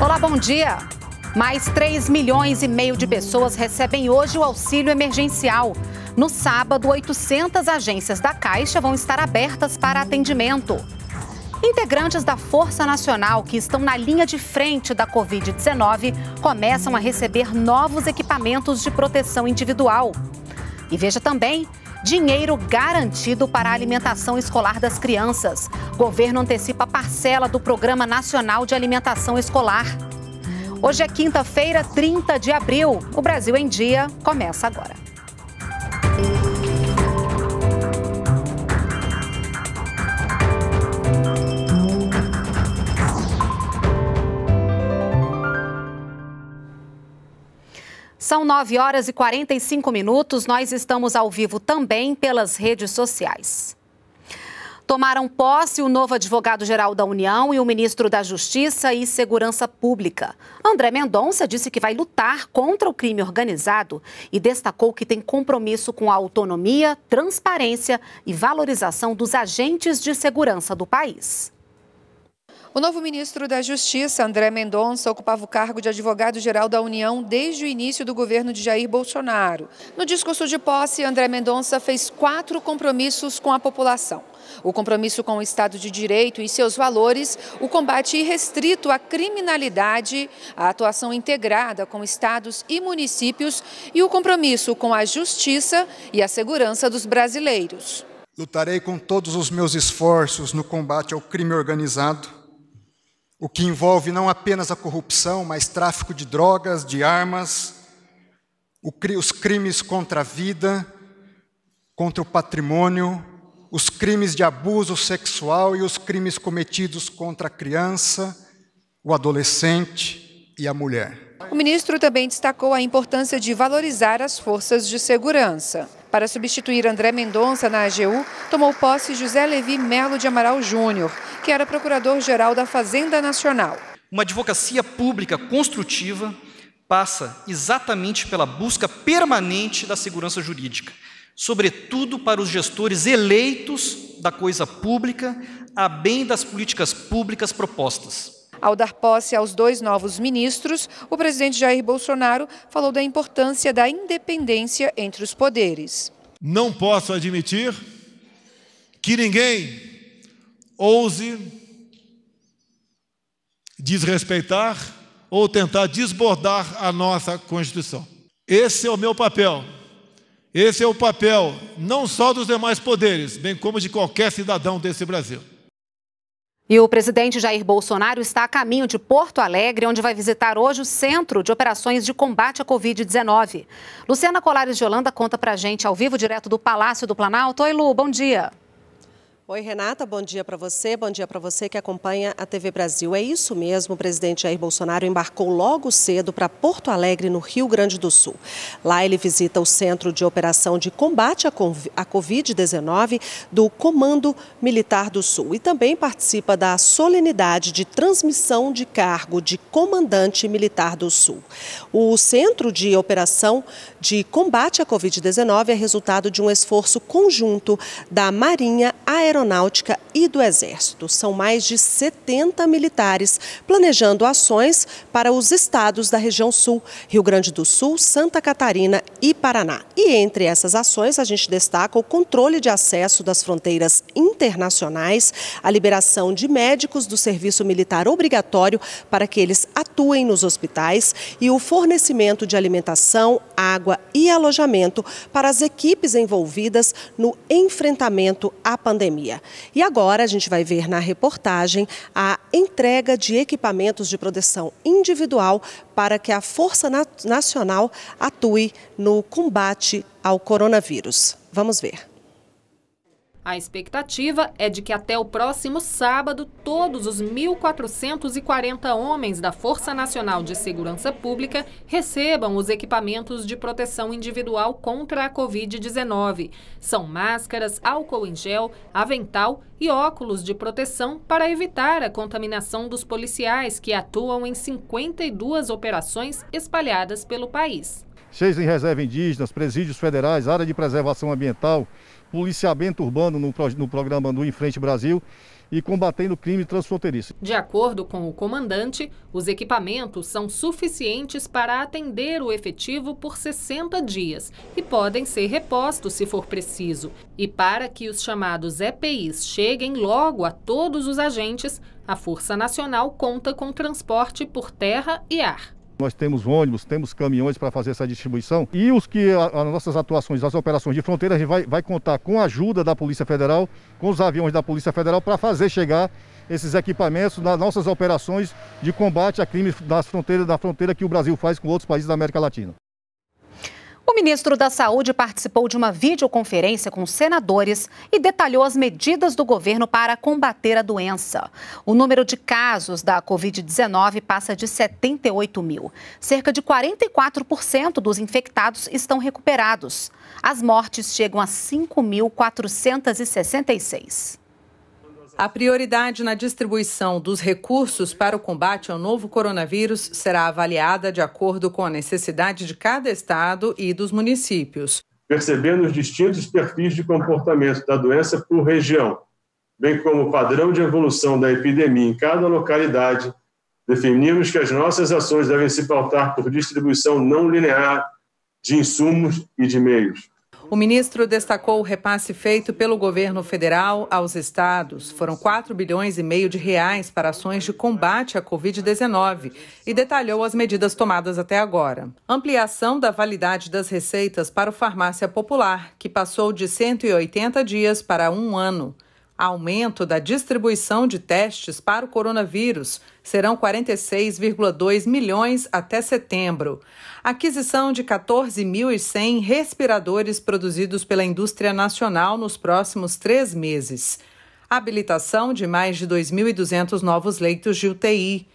Olá, bom dia. Mais 3 milhões e meio de pessoas recebem hoje o auxílio emergencial. No sábado, 800 agências da Caixa vão estar abertas para atendimento. Integrantes da Força Nacional que estão na linha de frente da Covid-19 começam a receber novos equipamentos de proteção individual. E veja também dinheiro garantido para a alimentação escolar das crianças. Governo antecipa parcela do Programa Nacional de Alimentação Escolar. Hoje é quinta-feira, 30 de abril. O Brasil em Dia começa agora. São 9 horas e 45 minutos. Nós estamos ao vivo também pelas redes sociais. Tomaram posse o novo advogado-geral da União e o ministro da Justiça e Segurança Pública. André Mendonça disse que vai lutar contra o crime organizado e destacou que tem compromisso com a autonomia, transparência e valorização dos agentes de segurança do país. O novo ministro da Justiça, André Mendonça, ocupava o cargo de advogado-geral da União desde o início do governo de Jair Bolsonaro. No discurso de posse, André Mendonça fez quatro compromissos com a população. O compromisso com o Estado de Direito e seus valores, o combate irrestrito à criminalidade, a atuação integrada com estados e municípios e o compromisso com a justiça e a segurança dos brasileiros. Lutarei com todos os meus esforços no combate ao crime organizado o que envolve não apenas a corrupção, mas tráfico de drogas, de armas, os crimes contra a vida, contra o patrimônio, os crimes de abuso sexual e os crimes cometidos contra a criança, o adolescente e a mulher. O ministro também destacou a importância de valorizar as forças de segurança. Para substituir André Mendonça na AGU, tomou posse José Levi Melo de Amaral Júnior, que era procurador-geral da Fazenda Nacional. Uma advocacia pública construtiva passa exatamente pela busca permanente da segurança jurídica, sobretudo para os gestores eleitos da coisa pública, a bem das políticas públicas propostas. Ao dar posse aos dois novos ministros, o presidente Jair Bolsonaro falou da importância da independência entre os poderes. Não posso admitir que ninguém ouse desrespeitar ou tentar desbordar a nossa Constituição. Esse é o meu papel. Esse é o papel não só dos demais poderes, bem como de qualquer cidadão desse Brasil. E o presidente Jair Bolsonaro está a caminho de Porto Alegre, onde vai visitar hoje o Centro de Operações de Combate à Covid-19. Luciana Colares de Holanda conta para gente ao vivo, direto do Palácio do Planalto. Oi, Lu, bom dia. Oi, Renata, bom dia para você, bom dia para você que acompanha a TV Brasil. É isso mesmo, o presidente Jair Bolsonaro embarcou logo cedo para Porto Alegre, no Rio Grande do Sul. Lá ele visita o Centro de Operação de Combate à Covid-19 do Comando Militar do Sul e também participa da solenidade de transmissão de cargo de Comandante Militar do Sul. O Centro de Operação de combate à Covid-19 é resultado de um esforço conjunto da Marinha, Aeronáutica e do Exército. São mais de 70 militares planejando ações para os estados da região sul, Rio Grande do Sul, Santa Catarina e Paraná. E entre essas ações, a gente destaca o controle de acesso das fronteiras internacionais, a liberação de médicos do serviço militar obrigatório para que eles atuem nos hospitais e o fornecimento de alimentação, água, água e alojamento para as equipes envolvidas no enfrentamento à pandemia. E agora a gente vai ver na reportagem a entrega de equipamentos de proteção individual para que a Força Nacional atue no combate ao coronavírus. Vamos ver. A expectativa é de que até o próximo sábado, todos os 1.440 homens da Força Nacional de Segurança Pública recebam os equipamentos de proteção individual contra a Covid-19. São máscaras, álcool em gel, avental e óculos de proteção para evitar a contaminação dos policiais que atuam em 52 operações espalhadas pelo país. Seis em reserva indígenas, presídios federais, área de preservação ambiental, policiamento urbano no, no programa do Enfrente Brasil e combatendo o crime transfronteiriço. De acordo com o comandante, os equipamentos são suficientes para atender o efetivo por 60 dias e podem ser repostos se for preciso. E para que os chamados EPIs cheguem logo a todos os agentes, a Força Nacional conta com transporte por terra e ar. Nós temos ônibus, temos caminhões para fazer essa distribuição e os que as nossas atuações, as operações de fronteira, a gente vai, vai contar com a ajuda da Polícia Federal, com os aviões da Polícia Federal para fazer chegar esses equipamentos nas nossas operações de combate a crimes das fronteiras, da fronteira que o Brasil faz com outros países da América Latina. O ministro da Saúde participou de uma videoconferência com senadores e detalhou as medidas do governo para combater a doença. O número de casos da Covid-19 passa de 78 mil. Cerca de 44% dos infectados estão recuperados. As mortes chegam a 5.466. A prioridade na distribuição dos recursos para o combate ao novo coronavírus será avaliada de acordo com a necessidade de cada estado e dos municípios. Percebendo os distintos perfis de comportamento da doença por região, bem como o padrão de evolução da epidemia em cada localidade, definimos que as nossas ações devem se pautar por distribuição não linear de insumos e de meios. O ministro destacou o repasse feito pelo governo federal aos estados. Foram 4 bilhões e meio de reais para ações de combate à Covid-19 e detalhou as medidas tomadas até agora. Ampliação da validade das receitas para o farmácia popular, que passou de 180 dias para um ano aumento da distribuição de testes para o coronavírus. Serão 46,2 milhões até setembro. Aquisição de 14.100 respiradores produzidos pela indústria nacional nos próximos três meses. Habilitação de mais de 2.200 novos leitos de UTI.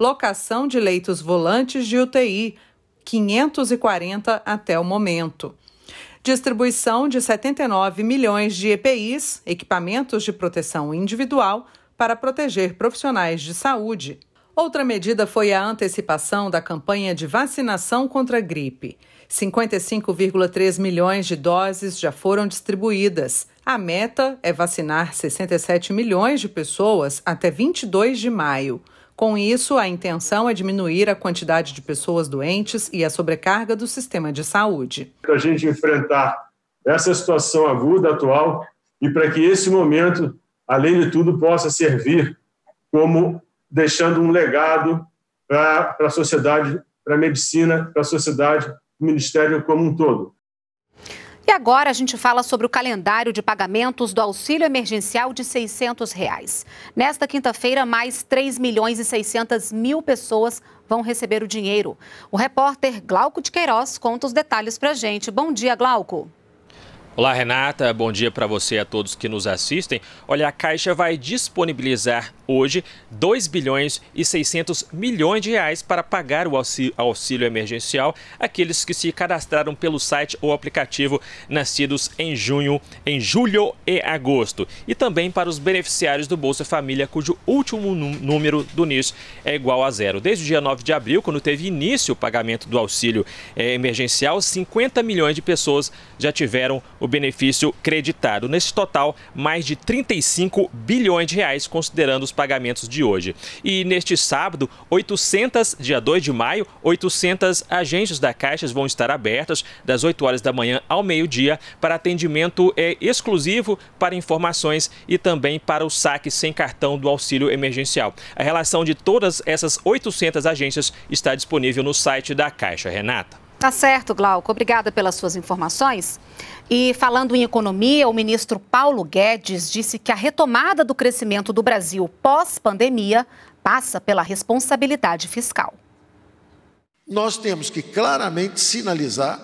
Locação de leitos volantes de UTI, 540 até o momento distribuição de 79 milhões de EPIs, equipamentos de proteção individual, para proteger profissionais de saúde. Outra medida foi a antecipação da campanha de vacinação contra a gripe. 55,3 milhões de doses já foram distribuídas. A meta é vacinar 67 milhões de pessoas até 22 de maio. Com isso, a intenção é diminuir a quantidade de pessoas doentes e a sobrecarga do sistema de saúde. Para a gente enfrentar essa situação aguda atual e para que esse momento, além de tudo, possa servir como deixando um legado para a sociedade, para a medicina, para a sociedade, o Ministério como um todo. E agora a gente fala sobre o calendário de pagamentos do auxílio emergencial de R$ 600. Reais. Nesta quinta-feira, mais 3 milhões e 600 mil pessoas vão receber o dinheiro. O repórter Glauco de Queiroz conta os detalhes para gente. Bom dia, Glauco. Olá, Renata. Bom dia para você e a todos que nos assistem. Olha, a Caixa vai disponibilizar hoje 2 bilhões e 600 milhões de reais para pagar o auxílio emergencial àqueles que se cadastraram pelo site ou aplicativo nascidos em junho, em julho e agosto, e também para os beneficiários do Bolsa Família cujo último número do NIS é igual a zero. Desde o dia 9 de abril, quando teve início o pagamento do auxílio eh, emergencial, 50 milhões de pessoas já tiveram o benefício creditado. Nesse total, mais de 35 bilhões de reais, considerando os pagamentos de hoje. E neste sábado, 800, dia 2 de maio, 800 agências da Caixa vão estar abertas das 8 horas da manhã ao meio-dia para atendimento é, exclusivo para informações e também para o saque sem cartão do auxílio emergencial. A relação de todas essas 800 agências está disponível no site da Caixa. Renata. Tá certo, Glauco. Obrigada pelas suas informações. E falando em economia, o ministro Paulo Guedes disse que a retomada do crescimento do Brasil pós-pandemia passa pela responsabilidade fiscal. Nós temos que claramente sinalizar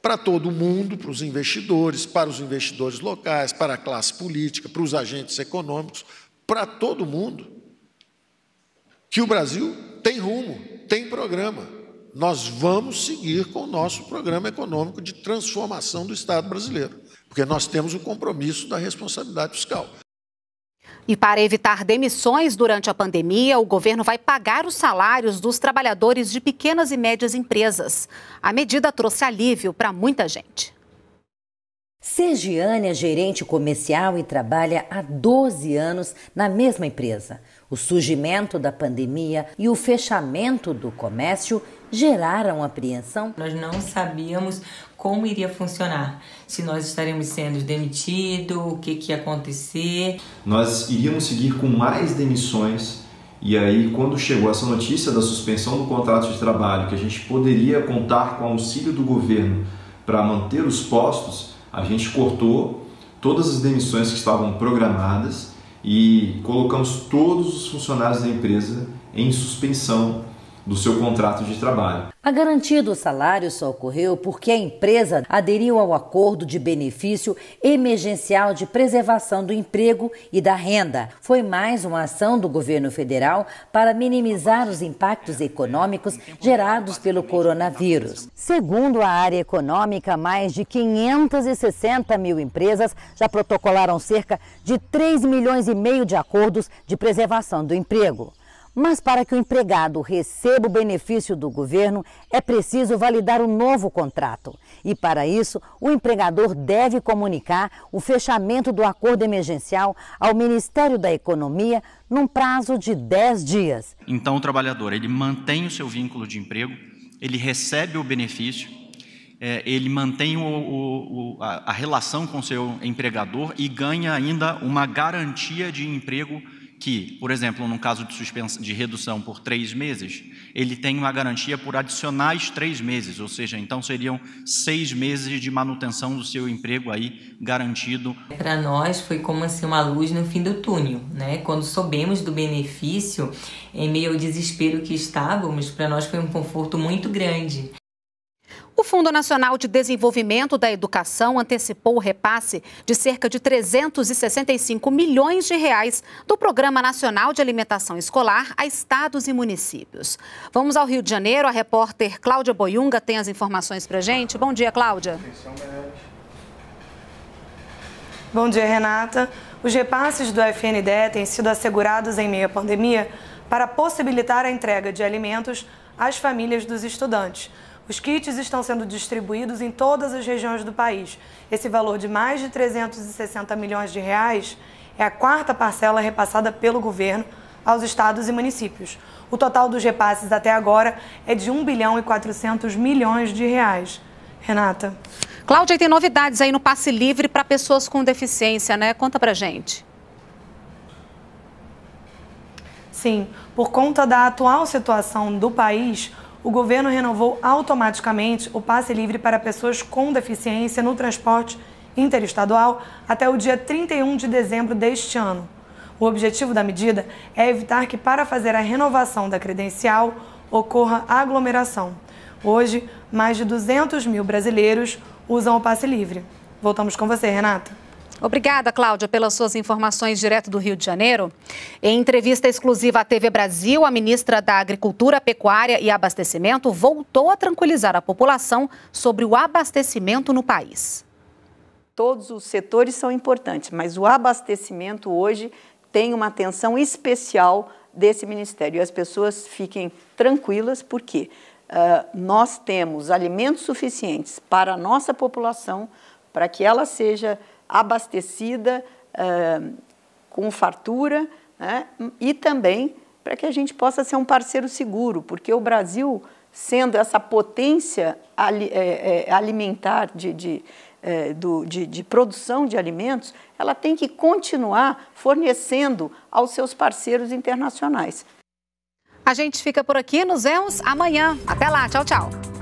para todo mundo, para os investidores, para os investidores locais, para a classe política, para os agentes econômicos, para todo mundo, que o Brasil tem rumo, tem programa nós vamos seguir com o nosso programa econômico de transformação do Estado brasileiro, porque nós temos o compromisso da responsabilidade fiscal. E para evitar demissões durante a pandemia, o governo vai pagar os salários dos trabalhadores de pequenas e médias empresas. A medida trouxe alívio para muita gente. Sergiane é gerente comercial e trabalha há 12 anos na mesma empresa. O surgimento da pandemia e o fechamento do comércio geraram apreensão? Nós não sabíamos como iria funcionar, se nós estaremos sendo demitidos, o que, que ia acontecer. Nós iríamos seguir com mais demissões e aí, quando chegou essa notícia da suspensão do contrato de trabalho, que a gente poderia contar com o auxílio do governo para manter os postos, a gente cortou todas as demissões que estavam programadas e colocamos todos os funcionários da empresa em suspensão do seu contrato de trabalho. A garantia do salário só ocorreu porque a empresa aderiu ao acordo de benefício emergencial de preservação do emprego e da renda. Foi mais uma ação do governo federal para minimizar os impactos econômicos gerados pelo coronavírus. Segundo a área econômica, mais de 560 mil empresas já protocolaram cerca de 3 milhões e meio de acordos de preservação do emprego. Mas para que o empregado receba o benefício do governo, é preciso validar o um novo contrato. E para isso, o empregador deve comunicar o fechamento do acordo emergencial ao Ministério da Economia num prazo de 10 dias. Então o trabalhador, ele mantém o seu vínculo de emprego, ele recebe o benefício, é, ele mantém o, o, o, a, a relação com seu empregador e ganha ainda uma garantia de emprego que, por exemplo, num caso de, de redução por três meses, ele tem uma garantia por adicionais três meses, ou seja, então seriam seis meses de manutenção do seu emprego aí garantido. Para nós foi como assim uma luz no fim do túnel, né? Quando soubemos do benefício, em meio ao desespero que estávamos, para nós foi um conforto muito grande. O Fundo Nacional de Desenvolvimento da Educação antecipou o repasse de cerca de 365 milhões de reais do Programa Nacional de Alimentação Escolar a estados e municípios. Vamos ao Rio de Janeiro, a repórter Cláudia Boiunga tem as informações para gente. Bom dia, Cláudia. Bom dia, Renata. Os repasses do FNDE têm sido assegurados em meio à pandemia para possibilitar a entrega de alimentos às famílias dos estudantes. Os kits estão sendo distribuídos em todas as regiões do país. Esse valor de mais de 360 milhões de reais é a quarta parcela repassada pelo governo aos estados e municípios. O total dos repasses até agora é de 1 bilhão e 400 milhões de reais. Renata. Cláudia, tem novidades aí no passe livre para pessoas com deficiência, né? Conta pra gente. Sim, por conta da atual situação do país, o governo renovou automaticamente o passe livre para pessoas com deficiência no transporte interestadual até o dia 31 de dezembro deste ano. O objetivo da medida é evitar que, para fazer a renovação da credencial, ocorra aglomeração. Hoje, mais de 200 mil brasileiros usam o passe livre. Voltamos com você, Renata. Obrigada, Cláudia, pelas suas informações direto do Rio de Janeiro. Em entrevista exclusiva à TV Brasil, a ministra da Agricultura, Pecuária e Abastecimento voltou a tranquilizar a população sobre o abastecimento no país. Todos os setores são importantes, mas o abastecimento hoje tem uma atenção especial desse ministério. E as pessoas fiquem tranquilas, porque uh, nós temos alimentos suficientes para a nossa população, para que ela seja abastecida eh, com fartura né? e também para que a gente possa ser um parceiro seguro, porque o Brasil, sendo essa potência eh, eh, alimentar de, de de, de, produção de alimentos, ela tem que continuar fornecendo aos seus parceiros internacionais. A gente fica por aqui, nos vemos amanhã. Até lá, tchau, tchau.